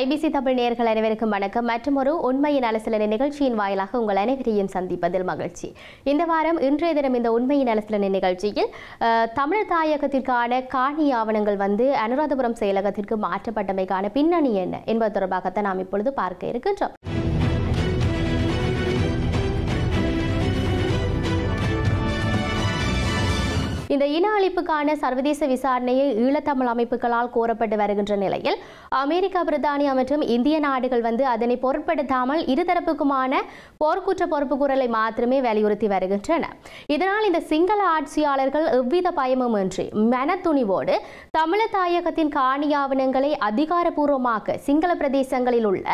IBC Tamil நேர்கள் அனைவருக்கும் வணக்கம் மற்றும் ஒரு உண்மையின் அலசில நிகழ்ச்சியின் வாயிலாக உங்கள் அனைவரையும் சந்திப்பதில் மகிழ்ச்சி இந்த வாரம் இன்றைய தினம் இந்த உண்மையின் அலசில நிகழ்ச்சியில் தமிழர் தாயகத்திற்கான காணி ஆவணங்கள் வந்து அனுராதபுரம் செயலகத்திற்கு மாற்றப்பட்டமைக்கான பின்னணி என்ன என்பது தொடர்பாகத்தான் நாம் இப்பொழுது பார்க்க இருக்கின்றோம் இந்த இன அழிப்புக்கான சர்வதேச விசாரணையை ஈழத்தமிழ் அமைப்புகளால் கோரப்பட்டு வருகின்ற நிலையில் அமெரிக்கா பிரித்தானியா மற்றும் இந்திய நாடுகள் வந்து அதனை பொருட்படுத்தாமல் இருதரப்புக்குமான போர்க்குற்ற பொறுப்பு குரலை மாத்திரமே வலியுறுத்தி வருகின்றன இதனால் இந்த சிங்கள ஆட்சியாளர்கள் எவ்வித பயமும் இன்றி மனத்துணிவோடு தமிழ தாயகத்தின் காணி ஆவணங்களை அதிகாரபூர்வமாக சிங்கள பிரதேசங்களில் உள்ள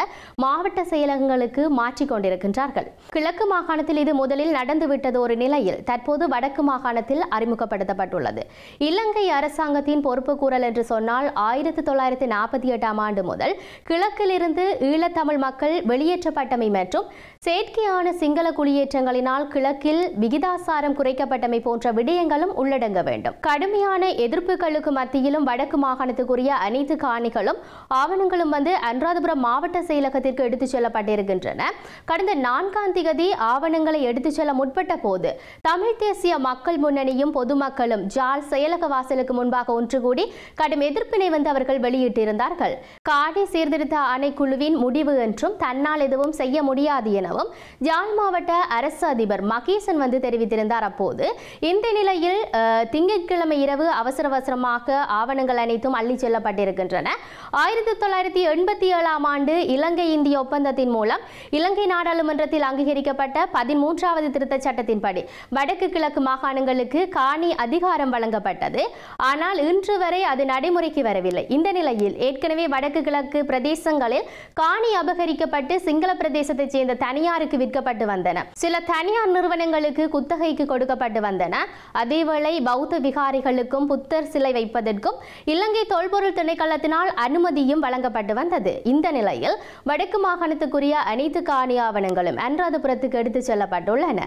மாவட்ட செயலகங்களுக்கு மாற்றிக் கொண்டிருக்கின்றார்கள் கிழக்கு மாகாணத்தில் இது முதலில் நடந்துவிட்டது ஒரு நிலையில் தற்போது வடக்கு மாகாணத்தில் அறிமுகப்படுத்தப்பட்டுள்ளது இலங்கை அரசாங்கத்தின் பொறுப்பு கூறல் என்று சொன்னால் ஆயிரத்தி தொள்ளாயிரத்தி நாற்பத்தி எட்டாம் ஆண்டு முதல் கிழக்கிலிருந்து ஈழத்தமிழ் மக்கள் வெளியேற்றப்பட்டமை மற்றும் செயற்கையான சிங்கள குடியேற்றங்களினால் கிழக்கில் விகிதாசாரம் குறைக்கப்பட்டமை போன்ற விடயங்களும் உள்ளடங்க வேண்டும் கடுமையான எதிர்ப்புகளுக்கு மத்தியில் இதிலும் வடக்கு மாகாணத்துக்குரிய அனைத்து காணிகளும் ஆவணங்களும் வந்து அனுராதபுரம் மாவட்ட செயலகத்திற்கு எடுத்துச் செல்லப்பட்டிருக்கின்றன கடந்த நான்காம் திகதி ஆவணங்களை எடுத்துச் செல்ல முற்பட்ட போது தமிழ் தேசிய மக்கள் முன்னணியும் பொதுமக்களும் ஜால் செயலக வாசலுக்கு முன்பாக ஒன்று கூடி கடும் எதிர்ப்பினை வந்து அவர்கள் வெளியிட்டிருந்தார்கள் காடி சீர்திருத்த ஆணைக்குழுவின் முடிவு என்றும் தன்னால் எதுவும் செய்ய முடியாது எனவும் ஜால் மாவட்ட அரசு அதிபர் மகேசன் வந்து தெரிவித்திருந்தார் அப்போது இந்த நிலையில் திங்கட்கிழமை இரவு அவசர அவசரமாக ஆவணங்கள் அனைத்தும் அள்ளிச் செல்லப்பட்டிருக்கின்றன ஆயிரத்தி தொள்ளாயிரத்தி எண்பத்தி ஏழாம் ஆண்டு இலங்கை இந்திய ஒப்பந்தத்தின் மூலம் இலங்கை நாடாளுமன்றத்தில் அங்கீகரிக்கப்பட்ட பதிமூன்றாவது திருத்த சட்டத்தின்படி வடக்கு கிழக்கு மாகாணங்களுக்கு காணி அதிகாரம் வழங்கப்பட்டது ஆனால் இன்று வரை அது நடைமுறைக்கு வரவில்லை இந்த நிலையில் ஏற்கனவே வடக்கு கிழக்கு பிரதேசங்களில் காணி அபகரிக்கப்பட்டு சிங்கள பிரதேசத்தைச் சேர்ந்த தனியாருக்கு விற்கப்பட்டு வந்தன சில தனியார் நிறுவனங்களுக்கு குத்தகைக்கு கொடுக்கப்பட்டு வந்தன அதேவேளை பௌத்த விகாரிகளுக்கும் புத்தர் சிலை வைப்பதற்கும் அமைப்பதற்கும் இலங்கை தொல்பொருள் திணைக்களத்தினால் அனுமதியும் வழங்கப்பட்டு வந்தது இந்த நிலையில் வடக்கு மாகாணத்துக்குரிய அனைத்து காணி ஆவணங்களும் அன்றாதபுரத்துக்கு எடுத்துச் செல்லப்பட்டுள்ளன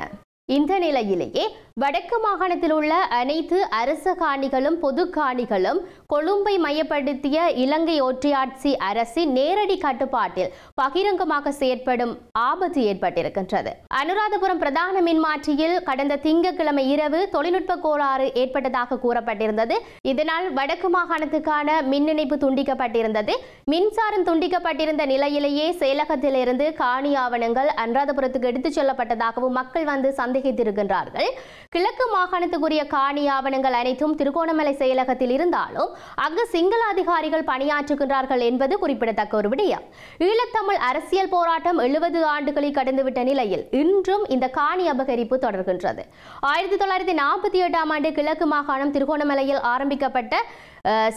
இந்த நிலையிலேயே வடக்கு மாகாணத்தில் உள்ள அனைத்து அரச காணிகளும் பொது காணிகளும் கொழும்பை மையப்படுத்திய இலங்கை ஒற்றையாட்சி அரசின் நேரடி கட்டுப்பாட்டில் பகிரங்கமாக செயற்படும் ஆபத்து ஏற்பட்டிருக்கின்றது அனுராதபுரம் பிரதான மின்மாற்றியில் கடந்த திங்கட்கிழமை இரவு தொழில்நுட்ப கோளாறு ஏற்பட்டதாக கூறப்பட்டிருந்தது இதனால் வடக்கு மாகாணத்துக்கான மின் இணைப்பு துண்டிக்கப்பட்டிருந்தது மின்சாரம் துண்டிக்கப்பட்டிருந்த நிலையிலேயே செயலகத்திலிருந்து காணி ஆவணங்கள் அனுராதபுரத்துக்கு எடுத்துச் செல்லப்பட்டதாகவும் மக்கள் வந்து சந்தேகித்திருக்கின்றார்கள் கிழக்கு மாகாணத்துக்குரிய காணி ஆவணங்கள் அனைத்தும் திருகோணமலை செயலகத்தில் இருந்தாலும் அங்கு சிங்கள அதிகாரிகள் பணியாற்றுகின்றார்கள் என்பது குறிப்பிடத்தக்க ஒரு விடயம் ஈழத்தமிழ் அரசியல் போராட்டம் எழுபது ஆண்டுகளை கடந்துவிட்ட நிலையில் இன்றும் இந்த காணி அபகரிப்பு தொடர்கின்றது ஆயிரத்தி தொள்ளாயிரத்தி நாற்பத்தி எட்டாம் ஆண்டு கிழக்கு மாகாணம் திருகோணமலையில் ஆரம்பிக்கப்பட்ட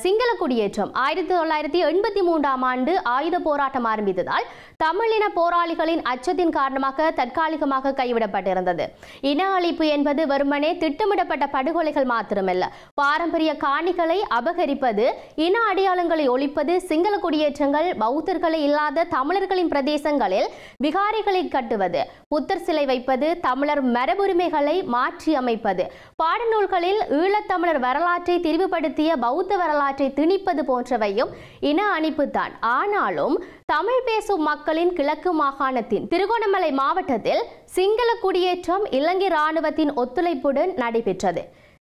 சிங்கள குடியேற்றம் ஆயிரத்தி தொள்ளாயிரத்தி எண்பத்தி மூன்றாம் ஆண்டு ஆயுத போராட்டம் ஆரம்பித்ததால் தமிழின போராளிகளின் அச்சத்தின் காரணமாக தற்காலிகமாக கைவிடப்பட்டிருந்தது இன அழிப்பு என்பது வெறுமனே திட்டமிடப்பட்ட படுகொலைகள் மாத்திரமல்ல பாரம்பரிய காணிகளை அபகரிப்பது இன அடையாளங்களை ஒழிப்பது சிங்கள குடியேற்றங்கள் பௌத்தர்களை இல்லாத தமிழர்களின் பிரதேசங்களில் விகாரிகளை கட்டுவது புத்தர் சிலை வைப்பது தமிழர் மரபுரிமைகளை மாற்றி அமைப்பது பாடநூல்களில் ஈழத்தமிழர் வரலாற்றை திரிவுபடுத்திய பௌத்த இலங்கை வரலாற்றை திணிப்பது போன்றவையும் இன அணிப்புத்தான் ஆனாலும் தமிழ் பேசும் மக்களின் கிழக்கு மாகாணத்தின் திருகோணமலை மாவட்டத்தில் சிங்கள குடியேற்றம் இலங்கை இராணுவத்தின் ஒத்துழைப்புடன் நடைபெற்றது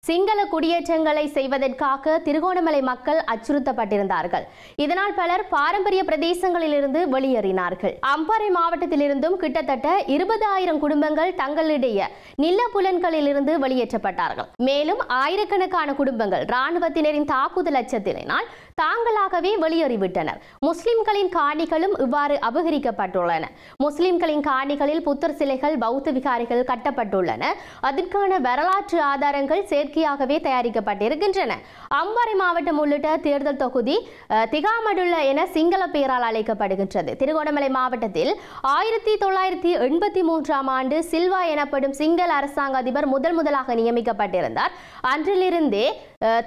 சிங்கள குடியேற்றங்களை செய்வதற்காக திருகோணமலை மக்கள் அச்சுறுத்தப்பட்டிருந்தார்கள் இதனால் பலர் பாரம்பரிய பிரதேசங்களிலிருந்து வெளியேறினார்கள் அம்பாறை மாவட்டத்திலிருந்தும் கிட்டத்தட்ட இருபது ஆயிரம் குடும்பங்கள் தங்களுடைய நில புலன்களிலிருந்து வெளியேற்றப்பட்டார்கள் மேலும் ஆயிரக்கணக்கான குடும்பங்கள் இராணுவத்தினரின் தாக்குதல் அச்சத்தினால் தாங்களாகவே வெளியேறிவிட்டனர் முஸ்லிம்களின் காணிகளும் இவ்வாறு அபகரிக்கப்பட்டுள்ளன முஸ்லிம்களின் காணிகளில் புத்தர் சிலைகள் பௌத்த விகாரிகள் கட்டப்பட்டுள்ளன அதற்கான வரலாற்று ஆதாரங்கள் செயற்கையாகவே தயாரிக்கப்பட்டிருக்கின்றன அம்பாறை மாவட்டம் உள்ளிட்ட தேர்தல் தொகுதி திகாமடுள்ள என சிங்கள பெயரால் அழைக்கப்படுகின்றது திருகோணமலை மாவட்டத்தில் ஆயிரத்தி தொள்ளாயிரத்தி எண்பத்தி மூன்றாம் ஆண்டு சில்வா எனப்படும் சிங்கள அரசாங்க அதிபர் முதல் முதலாக நியமிக்கப்பட்டிருந்தார் அன்றிலிருந்தே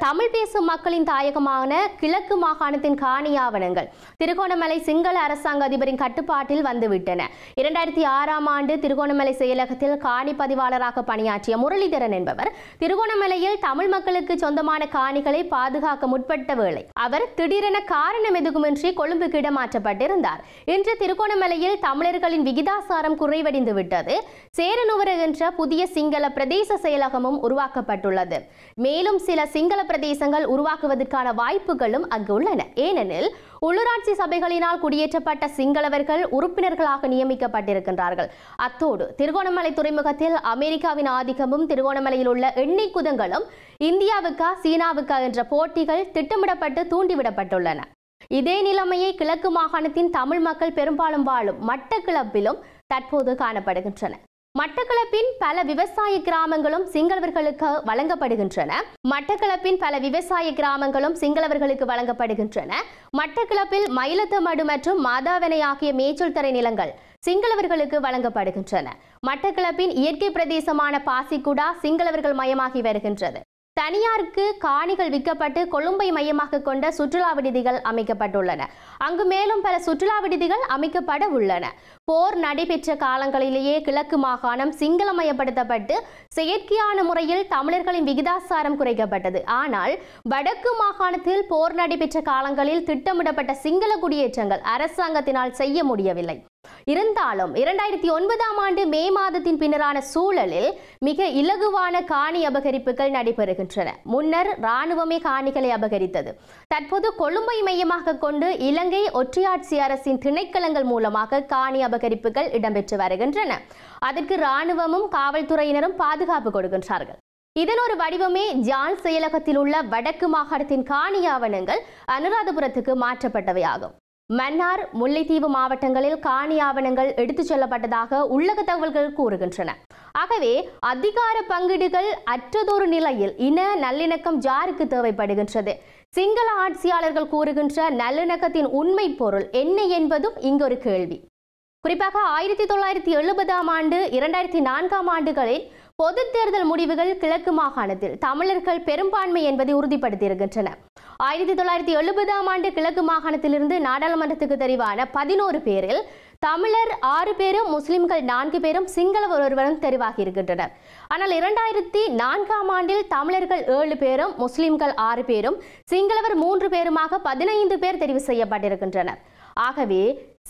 தமிழ் பேசும் மக்களின் தாயகமான கிழக்கு மாகாணத்தின் காணி ஆவணங்கள் திருகோணமலை சிங்கள அரசாங்க அதிபரின் கட்டுப்பாட்டில் வந்துவிட்டன இரண்டாயிரத்தி ஆறாம் ஆண்டு திருகோணமலை செயலகத்தில் காணி பதிவாளராக பணியாற்றிய முரளிதரன் என்பவர் திருகோணமலையில் தமிழ் மக்களுக்கு சொந்தமான காணிகளை பாதுகாக்க முற்பட்ட வேளை அவர் திடீரென காரணம் எதுகுமின்றி கொழும்புக்கு இடமாற்றப்பட்டிருந்தார் இன்று திருகோணமலையில் தமிழர்களின் விகிதாசாரம் குறைவடைந்து விட்டது சேரனுவர என்ற புதிய சிங்கள பிரதேச செயலகமும் உருவாக்கப்பட்டுள்ளது மேலும் சில சிங்கள பிரதேசங்கள் உருவாக்குவதற்கான வாய்ப்புகளும் அங்கு உள்ளன ஏனெனில் உள்ளூராட்சி சபைகளினால் குடியேற்றப்பட்ட சிங்களவர்கள் உறுப்பினர்களாக நியமிக்கப்பட்டிருக்கின்றார்கள் அத்தோடு திருகோணமலை துறைமுகத்தில் அமெரிக்காவின் ஆதிக்கமும் திருகோணமலையில் உள்ள எண்ணெய் குதங்களும் இந்தியாவுக்கா சீனாவுக்கா என்ற போட்டிகள் திட்டமிடப்பட்டு தூண்டிவிடப்பட்டுள்ளன இதே நிலைமையை கிழக்கு மாகாணத்தின் தமிழ் மக்கள் பெரும்பாலும் வாழும் மட்டக்கிளப்பிலும் தற்போது காணப்படுகின்றன மட்டக்களப்பின் பல விவசாய கிராமங்களும் சிங்களவர்களுக்கு வழங்கப்படுகின்றன மட்டக்களப்பின் பல விவசாய கிராமங்களும் சிங்களவர்களுக்கு வழங்கப்படுகின்றன மட்டக்களப்பில் மயிலத்தமடு மற்றும் மாதாவனை ஆகிய மேய்ச்சல் தரை நிலங்கள் சிங்களவர்களுக்கு வழங்கப்படுகின்றன மட்டக்களப்பின் இயற்கை பிரதேசமான பாசிக்குடா சிங்களவர்கள் மயமாகி வருகின்றது தனியாருக்கு காணிகள் விற்கப்பட்டு கொழும்பை மையமாக கொண்ட சுற்றுலா விடுதிகள் அமைக்கப்பட்டுள்ளன அங்கு மேலும் பல சுற்றுலா விடுதிகள் அமைக்கப்பட உள்ளன போர் நடைபெற்ற காலங்களிலேயே கிழக்கு மாகாணம் சிங்களமயப்படுத்தப்பட்டு செயற்கையான முறையில் தமிழர்களின் விகிதாசாரம் குறைக்கப்பட்டது ஆனால் வடக்கு மாகாணத்தில் போர் நடைபெற்ற காலங்களில் திட்டமிடப்பட்ட சிங்கள குடியேற்றங்கள் அரசாங்கத்தினால் செய்ய முடியவில்லை இருந்தாலும் இரண்டாயிரத்தி ஒன்பதாம் ஆண்டு மே மாதத்தின் பின்னரான சூழலில் மிக இலகுவான காணி அபகரிப்புகள் நடைபெறுகின்றன முன்னர் இராணுவமே காணிகளை அபகரித்தது தற்போது கொழும்பை மையமாக கொண்டு இலங்கை ஒற்றையாட்சி அரசின் திணைக்களங்கள் மூலமாக காணி அபகரிப்புகள் இடம்பெற்று வருகின்றன அதற்கு இராணுவமும் காவல்துறையினரும் பாதுகாப்பு கொடுக்கின்றார்கள் இதன் ஒரு வடிவமே ஜான் செயலகத்தில் உள்ள வடக்கு மாகாணத்தின் காணி ஆவணங்கள் அனுராதபுரத்துக்கு மாற்றப்பட்டவையாகும் மன்னார் முல்லைத்தீவு மாவட்டங்களில் காணி ஆவணங்கள் எடுத்துச் செல்லப்பட்டதாக உள்ளக தகவல்கள் கூறுகின்றன ஆகவே அதிகார பங்கீடுகள் அற்றதொரு நிலையில் இன நல்லிணக்கம் ஜாருக்கு தேவைப்படுகின்றது சிங்கள ஆட்சியாளர்கள் கூறுகின்ற நல்லிணக்கத்தின் உண்மை பொருள் என்ன என்பதும் இங்கொரு கேள்வி குறிப்பாக ஆயிரத்தி தொள்ளாயிரத்தி எழுபதாம் ஆண்டு இரண்டாயிரத்தி நான்காம் ஆண்டுகளில் பொது தேர்தல் முடிவுகள் கிழக்கு மாகாணத்தில் தமிழர்கள் பெரும்பான்மை என்பதை உறுதிப்படுத்தியிருக்கின்றன ஆயிரத்தி தொள்ளாயிரத்தி எழுபதாம் ஆண்டு கிழக்கு மாகாணத்திலிருந்து நாடாளுமன்றத்துக்கு தெரிவான பதினோரு பேரில் தமிழர் ஆறு பேரும் முஸ்லிம்கள் நான்கு பேரும் சிங்களவர் ஒருவரும் தெரிவாகி இருக்கின்றனர் ஆனால் இரண்டாயிரத்தி நான்காம் ஆண்டில் தமிழர்கள் ஏழு பேரும் முஸ்லிம்கள் ஆறு பேரும் சிங்களவர் மூன்று பேருமாக பதினைந்து பேர் தெரிவு செய்யப்பட்டிருக்கின்றனர் ஆகவே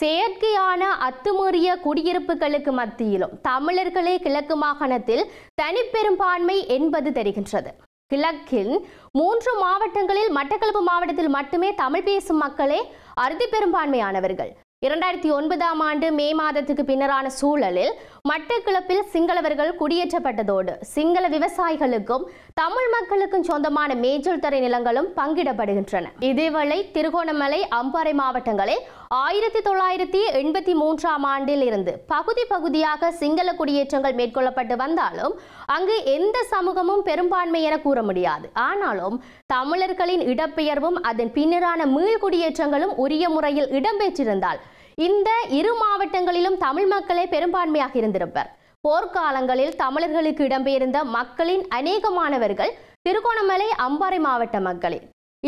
செயற்கையான அத்துமீறிய குடியிருப்புகளுக்கு மத்தியிலும் தமிழர்களே கிழக்கு மாகாணத்தில் தனிப்பெரும்பான்மை என்பது தெரிகின்றது கிழக்கில் மூன்று மாவட்டங்களில் மட்டக்களப்பு மாவட்டத்தில் மட்டுமே தமிழ் பேசும் மக்களே அறுதி பெரும்பான்மையானவர்கள் இரண்டாயிரத்தி ஒன்பதாம் ஆண்டு மே மாதத்துக்கு பின்னரான சூழலில் மட்டக்கிழப்பில் சிங்களவர்கள் குடியேற்றப்பட்டதோடு சிங்கள விவசாயிகளுக்கும் தமிழ் மக்களுக்கும் சொந்தமான மேய்ச்சல் தரை நிலங்களும் பங்கிடப்படுகின்றன இதேவேளை திருகோணமலை அம்பாறை மாவட்டங்களில் ஆயிரத்தி தொள்ளாயிரத்தி எண்பத்தி மூன்றாம் ஆண்டில் இருந்து பகுதி பகுதியாக சிங்கள குடியேற்றங்கள் மேற்கொள்ளப்பட்டு வந்தாலும் அங்கு எந்த சமூகமும் பெரும்பான்மை என கூற முடியாது ஆனாலும் தமிழர்களின் இடப்பெயர்வும் அதன் பின்னரான மீள் குடியேற்றங்களும் உரிய முறையில் இடம்பெற்றிருந்தால் இந்த இரு மாவட்டங்களிலும் தமிழ் மக்களே பெரும்பான்மையாக இருந்திருப்பர் போர்க்காலங்களில் தமிழர்களுக்கு இடம்பெயர்ந்த மக்களின் அநேகமானவர்கள் திருகோணமலை அம்பாறை மாவட்ட மக்களே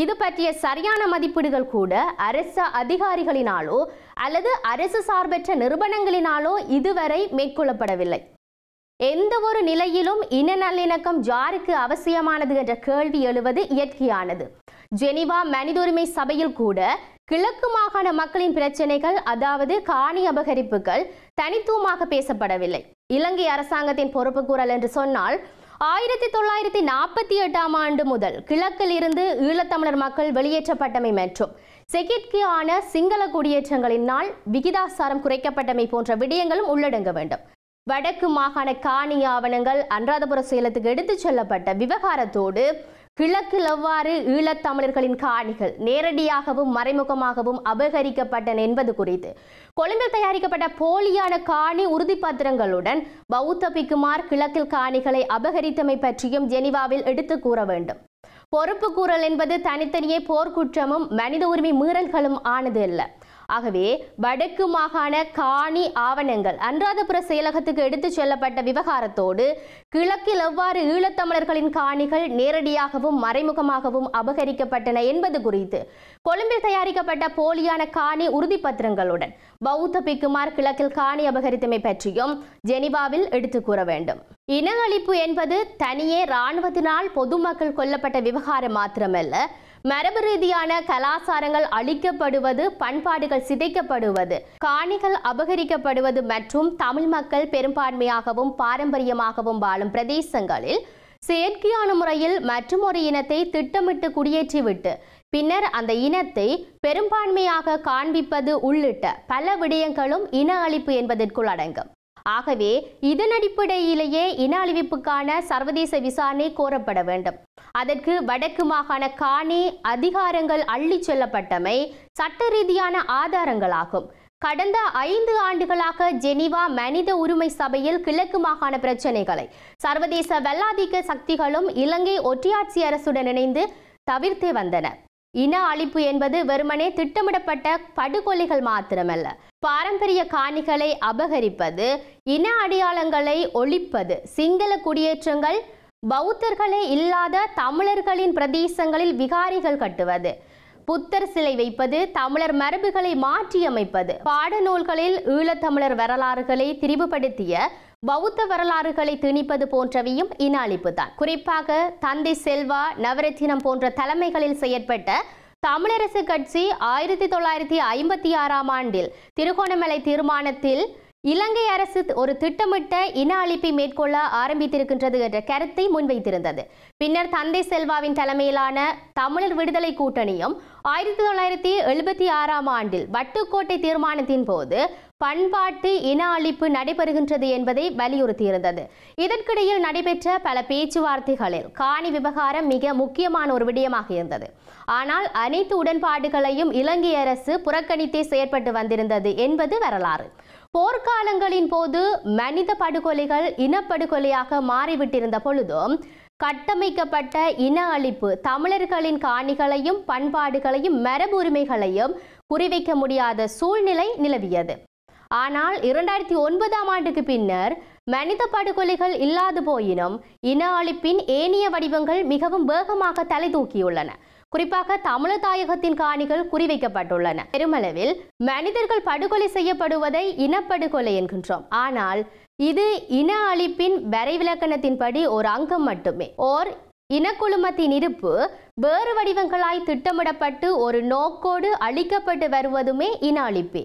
இது பற்றிய சரியான மதிப்பீடுகள் கூட அரச அதிகாரிகளினாலோ அல்லது அரசு சார்பற்ற நிறுவனங்களினாலோ இதுவரை மேற்கொள்ளப்படவில்லை எந்த ஒரு நிலையிலும் இன நல்லிணக்கம் ஜாருக்கு அவசியமானது என்ற கேள்வி எழுவது இயற்கையானது ஜெனிவா மனித உரிமை சபையில் கூட கிழக்கு மாகாண மக்களின் பிரச்சனைகள் அதாவது காணி அபகரிப்புகள் தனித்துவமாக பேசப்படவில்லை இலங்கை அரசாங்கத்தின் கூறல் என்று சொன்னால் ஆயிரத்தி தொள்ளாயிரத்தி நாற்பத்தி எட்டாம் ஆண்டு முதல் கிழக்கில் இருந்து ஈழத்தமிழர் மக்கள் வெளியேற்றப்பட்டமை மற்றும் செகிட்கியான சிங்கள குடியேற்றங்களினால் விகிதாசாரம் குறைக்கப்பட்டமை போன்ற விடயங்களும் உள்ளடங்க வேண்டும் வடக்கு மாகாண காணி ஆவணங்கள் அன்றாதபுர சேலத்துக்கு எடுத்துச் செல்லப்பட்ட விவகாரத்தோடு கிழக்கு எவ்வாறு ஈழத்தமிழர்களின் காணிகள் நேரடியாகவும் மறைமுகமாகவும் அபகரிக்கப்பட்டன என்பது குறித்து கொழும்பில் தயாரிக்கப்பட்ட போலியான காணி உறுதிப்பத்திரங்களுடன் பௌத்த பிக்குமார் கிழக்கில் காணிகளை அபகரித்தமை பற்றியும் ஜெனிவாவில் எடுத்து கூற வேண்டும் பொறுப்பு கூறல் என்பது தனித்தனியே போர்க்குற்றமும் மனித உரிமை மீறல்களும் ஆனது அல்ல ஆகவே வடக்கு மாகாண காணி ஆவணங்கள் அன்றாதபுர செயலகத்துக்கு எடுத்துச் செல்லப்பட்ட விவகாரத்தோடு கிழக்கில் எவ்வாறு ஈழத்தமிழர்களின் காணிகள் நேரடியாகவும் மறைமுகமாகவும் அபகரிக்கப்பட்டன என்பது குறித்து கொழும்பில் தயாரிக்கப்பட்ட போலியான காணி உறுதிப்பத்திரங்களுடன் பௌத்த பிக்குமார் கிழக்கில் காணி அபகரித்தமை பற்றியும் ஜெனிவாவில் எடுத்து கூற வேண்டும் இன அழிப்பு என்பது தனியே இராணுவத்தினால் பொதுமக்கள் கொல்லப்பட்ட விவகாரம் மாத்திரமல்ல மரபு ரீதியான கலாச்சாரங்கள் அழிக்கப்படுவது பண்பாடுகள் சிதைக்கப்படுவது காணிகள் அபகரிக்கப்படுவது மற்றும் தமிழ் மக்கள் பெரும்பான்மையாகவும் பாரம்பரியமாகவும் வாழும் பிரதேசங்களில் செயற்கையான முறையில் மற்றும் ஒரு இனத்தை திட்டமிட்டு குடியேற்றிவிட்டு பின்னர் அந்த இனத்தை பெரும்பான்மையாக காண்பிப்பது உள்ளிட்ட பல விடயங்களும் இன அழிப்பு என்பதற்குள் அடங்கும் ஆகவே இதன் அடிப்படையிலேயே இன அழிவிப்புக்கான சர்வதேச விசாரணை கோரப்பட வேண்டும் அதற்கு வடக்கு மாகாண காணி அதிகாரங்கள் அள்ளி செல்லப்பட்டமை சட்ட ரீதியான ஆதாரங்களாகும் கடந்த ஐந்து ஆண்டுகளாக ஜெனிவா மனித உரிமை சபையில் கிழக்கு மாகாண பிரச்சினைகளை சர்வதேச வல்லாதிக்க சக்திகளும் இலங்கை ஒற்றியாட்சி அரசுடன் இணைந்து தவிர்த்தே வந்தன இன அழிப்பு என்பது வெறுமனே திட்டமிடப்பட்ட படுகொலைகள் மாத்திரமல்ல பாரம்பரிய காணிகளை அபகரிப்பது இன அடையாளங்களை ஒழிப்பது சிங்கள குடியேற்றங்கள் பௌத்தர்களே இல்லாத தமிழர்களின் பிரதேசங்களில் விகாரிகள் கட்டுவது புத்தர் சிலை வைப்பது தமிழர் மரபுகளை மாற்றியமைப்பது பாடநூல்களில் ஈழத்தமிழர் வரலாறுகளை திரிவுபடுத்திய பௌத்த வரலாறுகளை திணிப்பது போன்றவையும் இனாளிப்பு தான் குறிப்பாக தந்தை செல்வா நவரத்தினம் போன்ற தலைமைகளில் செயற்பட்ட தமிழரசு கட்சி ஆயிரத்தி தொள்ளாயிரத்தி ஐம்பத்தி ஆறாம் ஆண்டில் திருகோணமலை தீர்மானத்தில் இலங்கை அரசு ஒரு திட்டமிட்ட இன அழிப்பை மேற்கொள்ள ஆரம்பித்திருக்கின்றது என்ற கருத்தை முன்வைத்திருந்தது பின்னர் தந்தை செல்வாவின் தலைமையிலான தமிழர் விடுதலை கூட்டணியும் ஆயிரத்தி தொள்ளாயிரத்தி எழுபத்தி ஆறாம் ஆண்டில் வட்டுக்கோட்டை தீர்மானத்தின் போது பண்பாட்டு இன அழிப்பு நடைபெறுகின்றது என்பதை வலியுறுத்தியிருந்தது இதற்கிடையில் நடைபெற்ற பல பேச்சுவார்த்தைகளில் காணி விவகாரம் மிக முக்கியமான ஒரு விடயமாக இருந்தது ஆனால் அனைத்து உடன்பாடுகளையும் இலங்கை அரசு புறக்கணித்தே செயற்பட்டு வந்திருந்தது என்பது வரலாறு போர்க்காலங்களின் போது மனித படுகொலைகள் இனப்படுகொலையாக மாறிவிட்டிருந்த பொழுதும் கட்டமைக்கப்பட்ட இன அழிப்பு தமிழர்களின் காணிகளையும் பண்பாடுகளையும் மரபு உரிமைகளையும் குறிவைக்க முடியாத சூழ்நிலை நிலவியது ஆனால் இரண்டாயிரத்தி ஒன்பதாம் ஆண்டுக்கு பின்னர் மனித படுகொலைகள் இல்லாது போயினும் இன அழிப்பின் ஏனைய வடிவங்கள் மிகவும் வேகமாக தலை தூக்கியுள்ளன குறிப்பாக தமிழர் தாயகத்தின் காணிகள் குறிவைக்கப்பட்டுள்ளன பெருமளவில் மனிதர்கள் படுகொலை செய்யப்படுவதை இனப்படுகொலை என்கின்றோம் ஆனால் இது இன அழிப்பின் வரைவிலக்கணத்தின்படி ஒரு அங்கம் மட்டுமே ஓர் இனக்குழுமத்தின் இருப்பு வேறு வடிவங்களாய் திட்டமிடப்பட்டு ஒரு நோக்கோடு அழிக்கப்பட்டு வருவதுமே இன அழிப்பு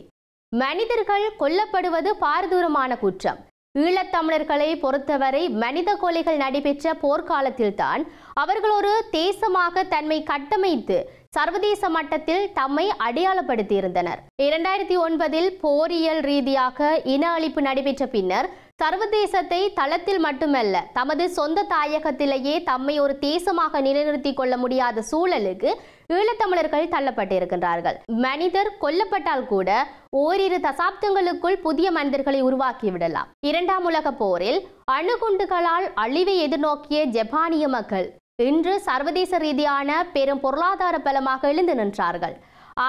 மனிதர்கள் கொல்லப்படுவது பாரதூரமான குற்றம் ஈழத்தமிழர்களை பொறுத்தவரை மனித கொலைகள் நடைபெற்ற போர்க்காலத்தில்தான் அவர்கள் ஒரு தேசமாக தன்னை கட்டமைத்து சர்வதேச மட்டத்தில் தம்மை அடையாளப்படுத்தியிருந்தனர் இரண்டாயிரத்தி ஒன்பதில் போரியல் ரீதியாக இன அழிப்பு நடைபெற்ற பின்னர் சர்வதேசத்தை தளத்தில் மட்டுமல்ல தமது சொந்த தாயகத்திலேயே தம்மை ஒரு தேசமாக நிலைநிறுத்திக் கொள்ள முடியாத சூழலுக்கு ஈழத்தமிழர்கள் தள்ளப்பட்டிருக்கின்றார்கள் மனிதர் கொல்லப்பட்டால் கூட ஓரிரு தசாப்தங்களுக்குள் புதிய மனிதர்களை உருவாக்கிவிடலாம் இரண்டாம் உலக போரில் அணுகுண்டுகளால் அழிவை எதிர்நோக்கிய ஜப்பானிய மக்கள் இன்று சர்வதேச ரீதியான பெரும் பொருளாதார பலமாக எழுந்து நின்றார்கள்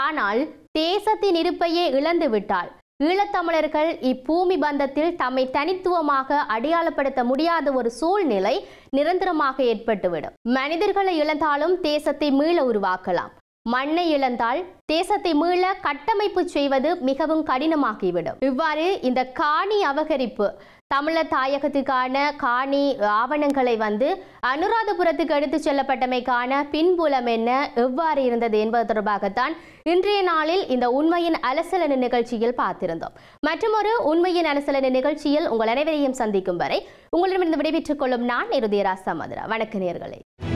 ஆனால் தேசத்தின் இருப்பையே இழந்துவிட்டால் ஈழத்தமிழர்கள் இப்பூமி பந்தத்தில் தம்மை தனித்துவமாக அடையாளப்படுத்த முடியாத ஒரு சூழ்நிலை நிரந்தரமாக ஏற்பட்டுவிடும் மனிதர்களை இழந்தாலும் தேசத்தை மீள உருவாக்கலாம் மண்ணை இழந்தால் தேசத்தை மீள கட்டமைப்பு செய்வது மிகவும் கடினமாகிவிடும் இவ்வாறு இந்த காணி அபகரிப்பு தமிழர் தாயகத்துக்கான காணி ஆவணங்களை வந்து அனுராதபுரத்துக்கு எடுத்து செல்லப்பட்டமைக்கான பின்புலம் என்ன எவ்வாறு இருந்தது என்பது தொடர்பாகத்தான் இன்றைய நாளில் இந்த உண்மையின் அலசலன நிகழ்ச்சியில் பார்த்திருந்தோம் மற்றொரு உண்மையின் அலசலன நிகழ்ச்சியில் உங்கள் அனைவரையும் சந்திக்கும் வரை உங்களிடமிருந்து விடைபெற்றுக் கொள்ளும் நான் இருதயராசா மதுரா வணக்க நேர்களை